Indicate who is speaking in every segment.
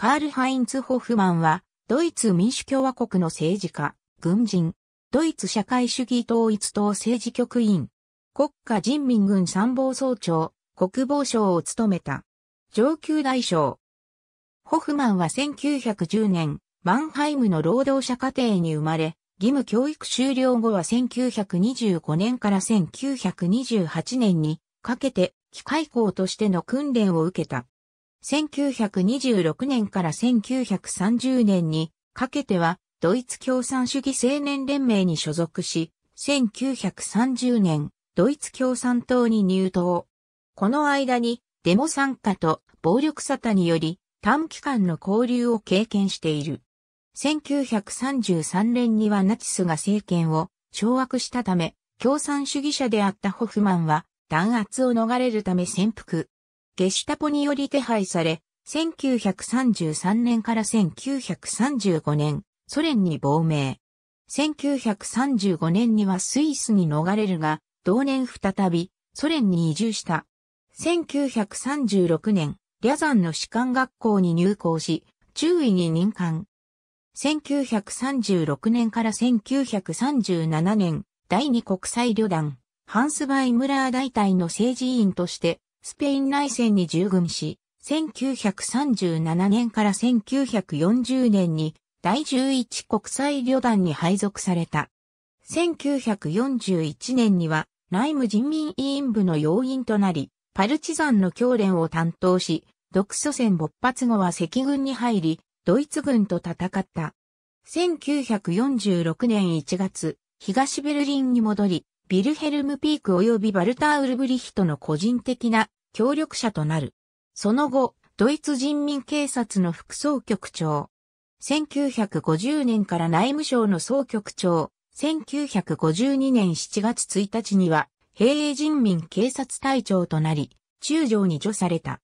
Speaker 1: カール・ハインツ・ホフマンは、ドイツ民主共和国の政治家、軍人、ドイツ社会主義統一党政治局員、国家人民軍参謀総長、国防省を務めた、上級大将。ホフマンは1910年、マンハイムの労働者家庭に生まれ、義務教育終了後は1925年から1928年にかけて機械工としての訓練を受けた。1926年から1930年にかけてはドイツ共産主義青年連盟に所属し、1930年、ドイツ共産党に入党。この間にデモ参加と暴力沙汰により短期間の交流を経験している。1933年にはナチスが政権を掌握したため、共産主義者であったホフマンは弾圧を逃れるため潜伏。ゲシュタポにより手配され、1933年から1935年、ソ連に亡命。1935年にはスイスに逃れるが、同年再び、ソ連に移住した。1936年、リャザンの士官学校に入校し、中尉に任官。1936年から1937年、第二国際旅団、ハンスバイムラー大隊の政治委員としてスペイン内戦に従軍し、1937年から1940年に第11国際旅団に配属された。1941年には内務人民委員部の要員となり、パルチザンの教練を担当し、独祖戦勃発後は赤軍に入り、ドイツ軍と戦った。1946年1月、東ベルリンに戻り、ビルヘルム・ピーク及びバルター・ウルブリヒトの個人的な協力者となる。その後、ドイツ人民警察の副総局長。1950年から内務省の総局長。1952年7月1日には、兵営人民警察隊長となり、中将に除された。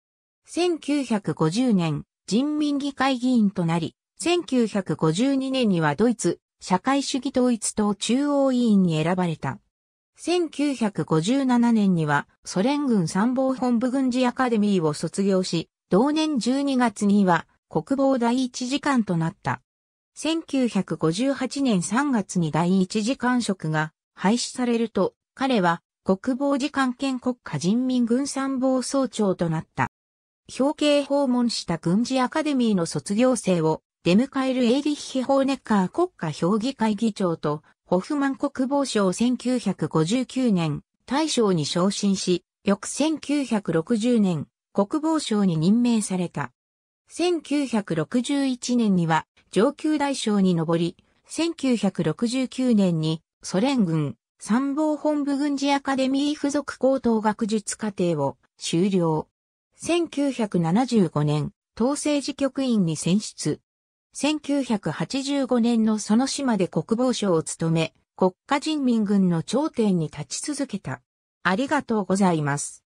Speaker 1: 1950年、人民議会議員となり、1952年にはドイツ、社会主義統一党中央委員に選ばれた。1957年にはソ連軍参謀本部軍事アカデミーを卒業し、同年12月には国防第一次官となった。1958年3月に第一次官職が廃止されると、彼は国防次官兼国家人民軍参謀総長となった。表敬訪問した軍事アカデミーの卒業生を出迎えるエイリッヒ・ホーネッカー国家評議会議長とホフマン国防省1959年、大将に昇進し、翌1960年、国防省に任命された。1961年には上級大将に上り、1969年にソ連軍参謀本部軍事アカデミー附属高等学術課程を修了。1975年、統制事局員に選出。1985年のその島で国防省を務め、国家人民軍の頂点に立ち続けた。ありがとうございます。